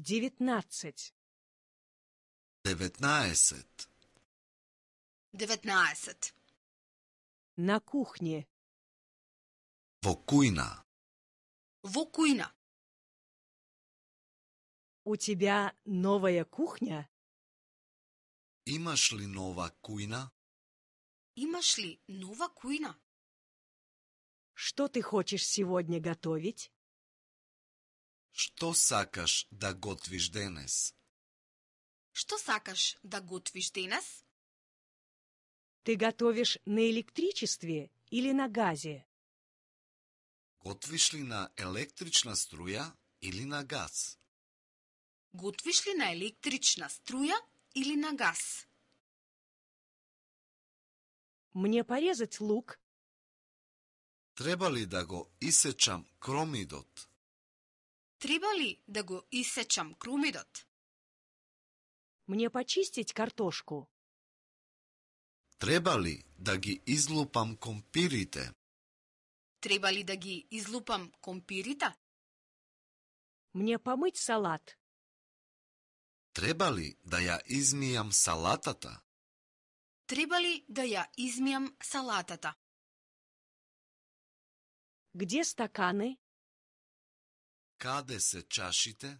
девятнадцать. Девятнадцать. Девятнадцать. На кухне. Во куйна. Во куйна. У тебя новая кухня? Имаш ли нова куйна? Имаш ли нова куйна? Что ты хочешь сегодня готовить? Што сакаш да готвиш денес? Што сакаш да готвиш денес? Ти готовиш на електричестве или на газе? Готвиш ли на електрична струја или на газ? Готвиш ли на електрична струја или на газ? Мне порезать лук? Треба ли да го исечам кромидот? Треба ли да го исечам крумидот? Мне почистить картошку? Треба ли да ги излупам компирите? Треба ли да ги излупам компирита? Мне помыть салат. Треба ли да я измијам салатата? Треба ли да я измијам салатата? Где стаканы? Каде се чашите?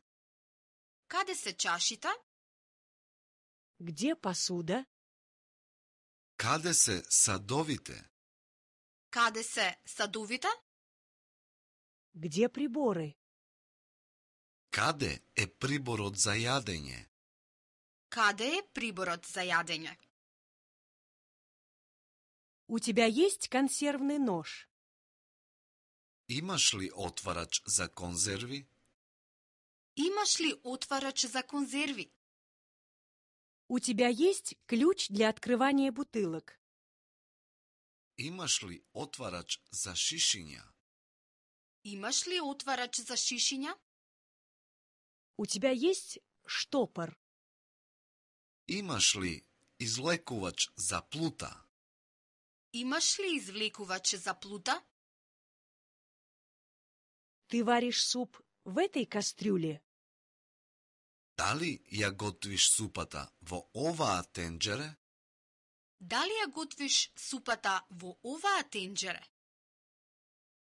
Каде се чашите? Где посуда? Каде се садовите? Каде се садовите? Где приборы? Каде е приборот за јадење? Каде е приборот за јадење? У тебя есть консервный нож? Imaš li otvarač za konzervi? Imaš li otvarač za konzervi? У тебя есть ключ для открывания бутылок? Имаш ли отварач за шишиня? Имаш ли отварач за шишиня? У тебя есть штопор? Имаш ли извлекувач за плута? Имаш ли извлекувач за плута? Ты варишь суп в этой кастрюле? Дали я готвиш супата во оваа тенџере? Дали я готвиш супата во оваа тенџере?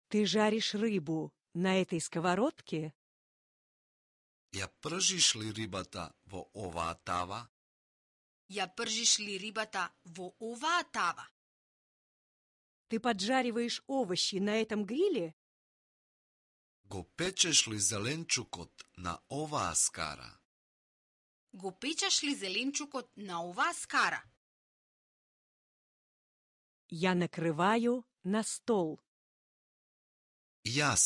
Ты жаришь рыбу на этой сковородке? Я пржиш ли рибата во оваа тава? Я пржиш ли рибата во оваа тава? Ты поджариваешь овощи на этом гриле? Го печеш ли зеленчукот на оваа скара? Го печеш ли зеленчукот на оваа скара? Ја накривају на стол. Јас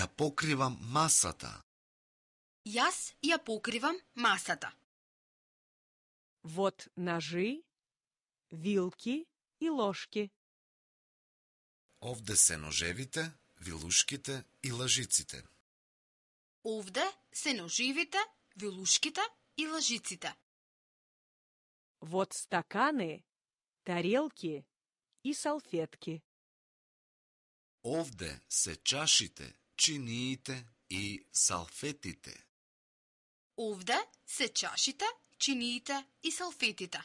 ја покривам масата. Јас ја покривам масата. Вот ножи, вилки и ложки. Овде се ножевите, вилушките и лажиците. Овде се ноживите, вилушките и лажиците. Вот стакани, тарелки и салфетки. Овде се чашите, чиниите и салфетите. Овде се чашите, чиниите и салфетите.